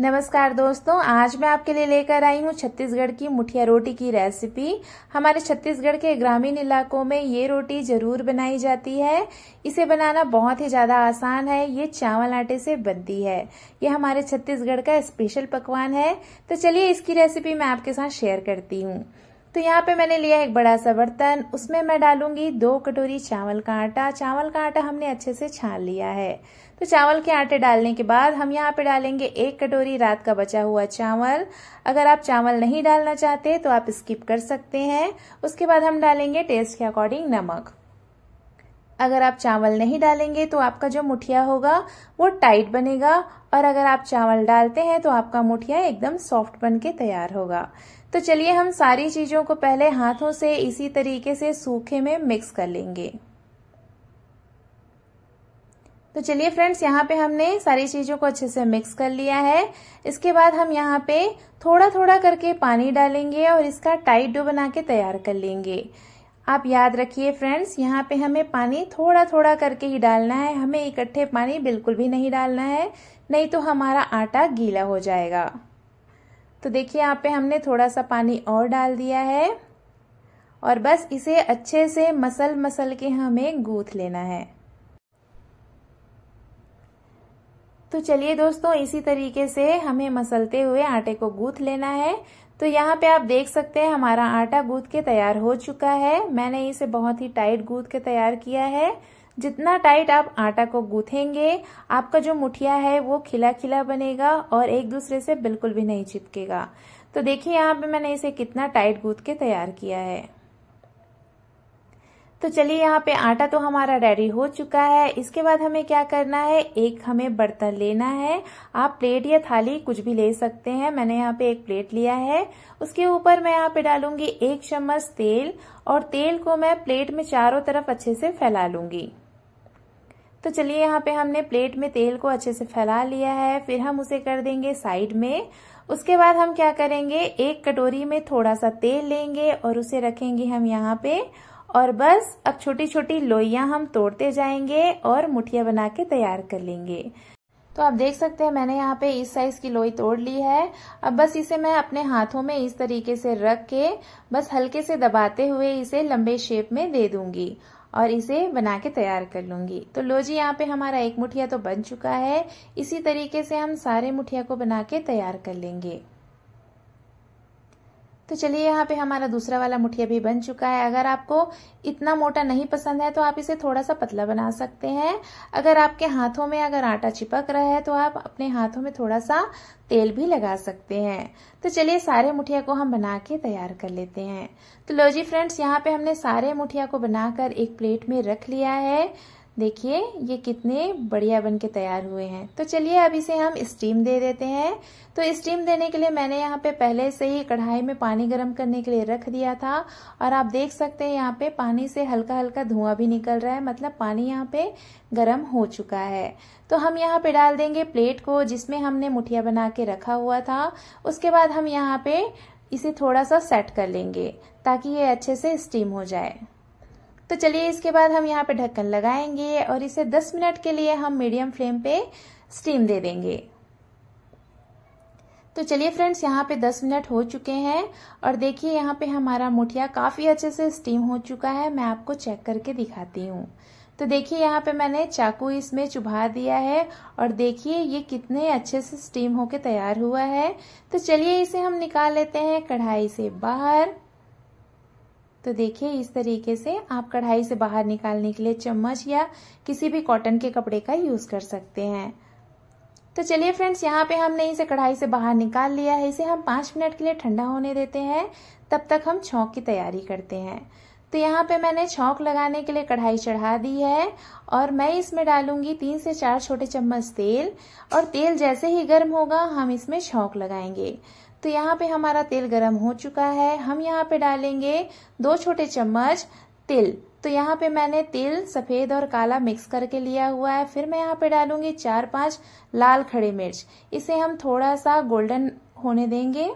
नमस्कार दोस्तों आज मैं आपके लिए लेकर आई हूँ छत्तीसगढ़ की मुठिया रोटी की रेसिपी हमारे छत्तीसगढ़ के ग्रामीण इलाकों में ये रोटी जरूर बनाई जाती है इसे बनाना बहुत ही ज़्यादा आसान है ये चावल आटे से बनती है ये हमारे छत्तीसगढ़ का स्पेशल पकवान है तो चलिए इसकी रेसिपी मैं आपके साथ शेयर करती हूँ तो यहाँ पे मैंने लिया एक बड़ा सा बर्तन उसमें मैं डालूंगी दो कटोरी चावल का आटा चावल का आटा हमने अच्छे से छान लिया है तो चावल के आटे डालने के बाद हम यहाँ पे डालेंगे एक कटोरी रात का बचा हुआ चावल अगर आप चावल नहीं डालना चाहते तो आप स्किप कर सकते हैं उसके बाद हम डालेंगे टेस्ट के अकॉर्डिंग नमक अगर आप चावल नहीं डालेंगे तो आपका जो मुठिया होगा वो टाइट बनेगा और अगर आप चावल डालते हैं तो आपका मुठिया एकदम सॉफ्ट बन के तैयार होगा तो चलिए हम सारी चीज़ों को पहले हाथों से इसी तरीके से सूखे में मिक्स कर लेंगे तो चलिए फ्रेंड्स यहाँ पे हमने सारी चीज़ों को अच्छे से मिक्स कर लिया है इसके बाद हम यहाँ पे थोड़ा थोड़ा करके पानी डालेंगे और इसका टाइट डो बना के तैयार कर लेंगे आप याद रखिए फ्रेंड्स यहाँ पे हमें पानी थोड़ा थोड़ा करके ही डालना है हमें इकट्ठे पानी बिल्कुल भी नहीं डालना है नहीं तो हमारा आटा गीला हो जाएगा तो देखिए यहाँ पे हमने थोड़ा सा पानी और डाल दिया है और बस इसे अच्छे से मसल मसल के हमें गूथ लेना है तो चलिए दोस्तों इसी तरीके से हमें मसलते हुए आटे को गूथ लेना है तो यहाँ पे आप देख सकते हैं हमारा आटा गूथ के तैयार हो चुका है मैंने इसे बहुत ही टाइट गूथ के तैयार किया है जितना टाइट आप आटा को गूथेंगे आपका जो मुठिया है वो खिला खिला बनेगा और एक दूसरे से बिल्कुल भी नहीं चिपकेगा तो देखिए यहाँ पे मैंने इसे कितना टाइट गूथ के तैयार किया है तो चलिए यहाँ पे आटा तो हमारा रेडी हो चुका है इसके बाद हमें क्या करना है एक हमें बर्तन लेना है आप प्लेट या थाली कुछ भी ले सकते हैं मैंने यहाँ पे एक प्लेट लिया है उसके ऊपर मैं यहाँ पे डालूंगी एक चम्मच तेल और तेल को मैं प्लेट में चारों तरफ अच्छे से फैला लूंगी तो चलिए यहाँ पे हमने प्लेट में तेल को अच्छे से फैला लिया है फिर हम उसे कर देंगे साइड में उसके बाद हम क्या करेंगे एक कटोरी में थोड़ा सा तेल लेंगे और उसे रखेंगे हम यहाँ पे और बस अब छोटी छोटी लोइयां हम तोड़ते जाएंगे और मुठिया बना के तैयार कर लेंगे तो आप देख सकते हैं मैंने यहाँ पे इस साइज की लोई तोड़ ली है अब बस इसे मैं अपने हाथों में इस तरीके से रख के बस हल्के से दबाते हुए इसे लंबे शेप में दे दूंगी और इसे बना के तैयार कर लूंगी तो लो जी यहाँ पे हमारा एक मुठिया तो बन चुका है इसी तरीके से हम सारे मुठिया को बना के तैयार कर लेंगे तो चलिए यहाँ पे हमारा दूसरा वाला मुठिया भी बन चुका है अगर आपको इतना मोटा नहीं पसंद है तो आप इसे थोड़ा सा पतला बना सकते हैं अगर आपके हाथों में अगर आटा चिपक रहा है तो आप अपने हाथों में थोड़ा सा तेल भी लगा सकते हैं तो चलिए सारे मुठिया को हम बना के तैयार कर लेते हैं तो लो जी फ्रेंड्स यहाँ पे हमने सारे मुठिया को बनाकर एक प्लेट में रख लिया है देखिए ये कितने बढ़िया बन के तैयार हुए हैं तो चलिए अब इसे हम स्टीम दे देते हैं तो स्टीम देने के लिए मैंने यहाँ पे पहले से ही कढ़ाई में पानी गर्म करने के लिए रख दिया था और आप देख सकते हैं यहाँ पे पानी से हल्का हल्का धुआं भी निकल रहा है मतलब पानी यहाँ पे गर्म हो चुका है तो हम यहाँ पे डाल देंगे प्लेट को जिसमें हमने मुठिया बना के रखा हुआ था उसके बाद हम यहाँ पे इसे थोड़ा सा सेट कर लेंगे ताकि ये अच्छे से स्टीम हो जाए तो चलिए इसके बाद हम यहाँ पे ढक्कन लगाएंगे और इसे 10 मिनट के लिए हम मीडियम फ्लेम पे स्टीम दे देंगे तो चलिए फ्रेंड्स यहाँ पे 10 मिनट हो चुके हैं और देखिए यहाँ पे हमारा मुठिया काफ़ी अच्छे से स्टीम हो चुका है मैं आपको चेक करके दिखाती हूँ तो देखिए यहाँ पे मैंने चाकू इसमें चुभा दिया है और देखिए ये कितने अच्छे से स्टीम होके तैयार हुआ है तो चलिए इसे हम निकाल लेते हैं कढ़ाई से बाहर तो देखिए इस तरीके से आप कढ़ाई से बाहर निकालने के लिए चम्मच या किसी भी कॉटन के कपड़े का यूज़ कर सकते हैं तो चलिए फ्रेंड्स यहाँ पे हमने इसे कढ़ाई से बाहर निकाल लिया है इसे हम पांच मिनट के लिए ठंडा होने देते हैं तब तक हम छौंक की तैयारी करते हैं तो यहाँ पे मैंने छौंक लगाने के लिए कढ़ाई चढ़ा दी है और मैं इसमें डालूंगी तीन से चार छोटे चम्मच तेल और तेल जैसे ही गर्म होगा हम इसमें छौंक लगाएंगे तो यहाँ पे हमारा तेल गरम हो चुका है हम यहाँ पे डालेंगे दो छोटे चम्मच तिल तो यहाँ पे मैंने तिल सफ़ेद और काला मिक्स करके लिया हुआ है फिर मैं यहाँ पे डालूंगी चार पांच लाल खड़े मिर्च इसे हम थोड़ा सा गोल्डन होने देंगे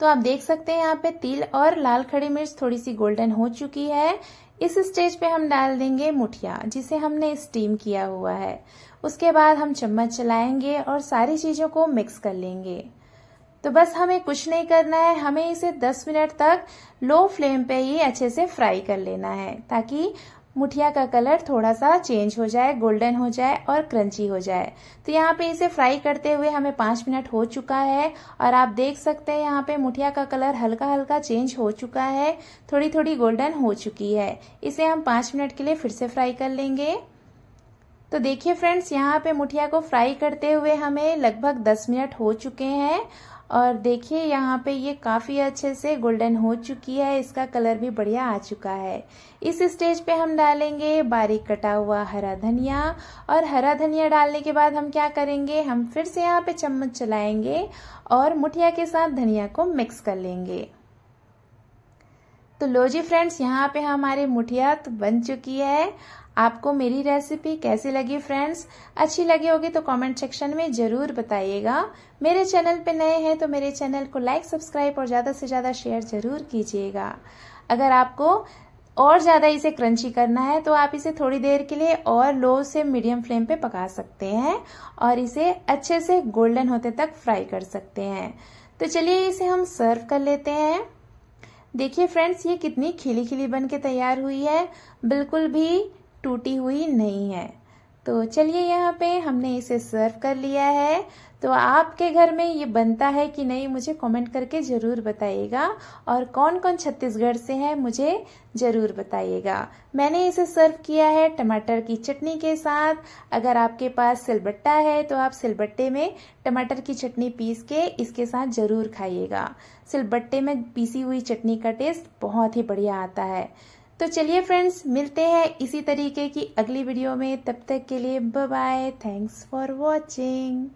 तो आप देख सकते हैं यहाँ पे तिल और लाल खड़ी मिर्च थोड़ी सी गोल्डन हो चुकी है इस स्टेज पे हम डाल देंगे मुठिया जिसे हमने स्टीम किया हुआ है उसके बाद हम चम्मच चलाएंगे और सारी चीजों को मिक्स कर लेंगे तो बस हमें कुछ नहीं करना है हमें इसे 10 मिनट तक लो फ्लेम पे ही अच्छे से फ्राई कर लेना है ताकि मुठिया का कलर थोड़ा सा चेंज हो जाए गोल्डन हो जाए और क्रंची हो जाए तो यहाँ पे इसे फ्राई करते हुए हमें पांच मिनट हो चुका है और आप देख सकते हैं यहाँ पे मुठिया का कलर हल्का हल्का चेंज हो चुका है थोड़ी थोड़ी गोल्डन हो चुकी है इसे हम पांच मिनट के लिए फिर से फ्राई कर लेंगे तो देखिए फ्रेंड्स यहाँ पे मुठिया को फ्राई करते हुए हमें लगभग 10 मिनट हो चुके हैं और देखिए यहाँ पे ये काफ़ी अच्छे से गोल्डन हो चुकी है इसका कलर भी बढ़िया आ चुका है इस स्टेज पे हम डालेंगे बारीक कटा हुआ हरा धनिया और हरा धनिया डालने के बाद हम क्या करेंगे हम फिर से यहाँ पे चम्मच चलाएंगे और मुठिया के साथ धनिया को मिक्स कर लेंगे तो लो जी फ्रेंड्स यहाँ पे हमारी मुठिया तो बन चुकी है आपको मेरी रेसिपी कैसी लगी फ्रेंड्स अच्छी लगी होगी तो कमेंट सेक्शन में ज़रूर बताइएगा मेरे चैनल पे नए हैं तो मेरे चैनल को लाइक सब्सक्राइब और ज़्यादा से ज़्यादा शेयर ज़रूर कीजिएगा अगर आपको और ज़्यादा इसे क्रंची करना है तो आप इसे थोड़ी देर के लिए और लो से मीडियम फ्लेम पे पका सकते हैं और इसे अच्छे से गोल्डन होते तक फ्राई कर सकते हैं तो चलिए इसे हम सर्व कर लेते हैं देखिए फ्रेंड्स ये कितनी खिली खिली बन के तैयार हुई है बिल्कुल भी टूटी हुई नहीं है तो चलिए यहाँ पे हमने इसे सर्व कर लिया है तो आपके घर में ये बनता है कि नहीं मुझे कमेंट करके ज़रूर बताइएगा और कौन कौन छत्तीसगढ़ से है मुझे ज़रूर बताइएगा मैंने इसे सर्व किया है टमाटर की चटनी के साथ अगर आपके पास सिलबट्टा है तो आप सिलबट्टे में टमाटर की चटनी पीस के इसके साथ ज़रूर खाइएगा सिलबट्टे में पीसी हुई चटनी का टेस्ट बहुत ही बढ़िया आता है तो चलिए फ्रेंड्स मिलते हैं इसी तरीके की अगली वीडियो में तब तक के लिए बाय थैंक्स फॉर वॉचिंग